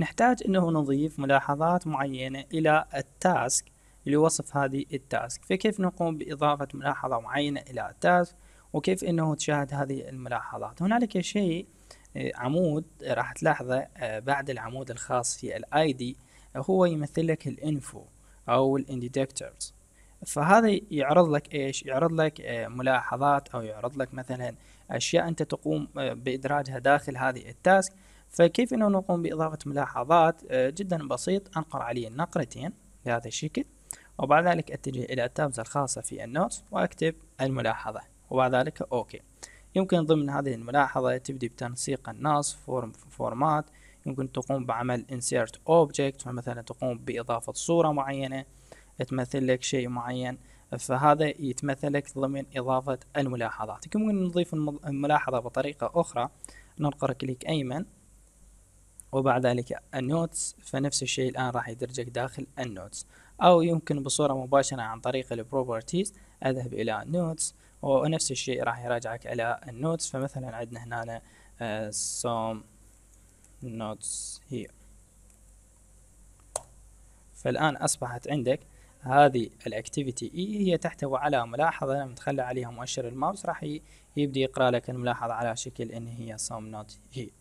نحتاج أنه نضيف ملاحظات معينة إلى التاسك لوصف هذه التاسك فكيف نقوم بإضافة ملاحظة معينة إلى التاسك وكيف أنه تشاهد هذه الملاحظات هنالك شيء آه، عمود راح تلاحظه آه، بعد العمود الخاص في الاي دي هو يمثل لك الانفو او الانديتكتورز فهذا يعرض لك ايش يعرض لك آه، ملاحظات او يعرض لك مثلا اشياء انت تقوم بادراجها داخل هذه التاسك فكيف أنه نقوم بإضافة ملاحظات آه، جدا بسيط أنقر عليه النقرتين بهذا الشكل وبعد ذلك أتجه إلى التابز الخاصة في النوتس وأكتب الملاحظة وبعد ذلك أوكي يمكن ضمن هذه الملاحظة تبدي بتنسيق النص فورم فورمات يمكن تقوم بعمل insert object فمثلا تقوم بإضافة صورة معينة تمثل لك شيء معين فهذا يتمثل لك ضمن إضافة الملاحظات يمكن نضيف الملاحظة بطريقة أخرى ننقر كليك أيمن وبعد ذلك النوتس فنفس الشيء الآن راح يدرجك داخل النوتس أو يمكن بصورة مباشرة عن طريق البروبرتيز أذهب إلى نوتس ونفس الشيء راح يراجعك على النوتس فمثلا عندنا هنا سوم نوتس هير فالآن أصبحت عندك هذه الاكتيفيتي اي هي تحتوي على ملاحظه لما تخلى عليها مؤشر الماوس راح يبدي يقرا لك الملاحظه على شكل ان هي سام نوت هي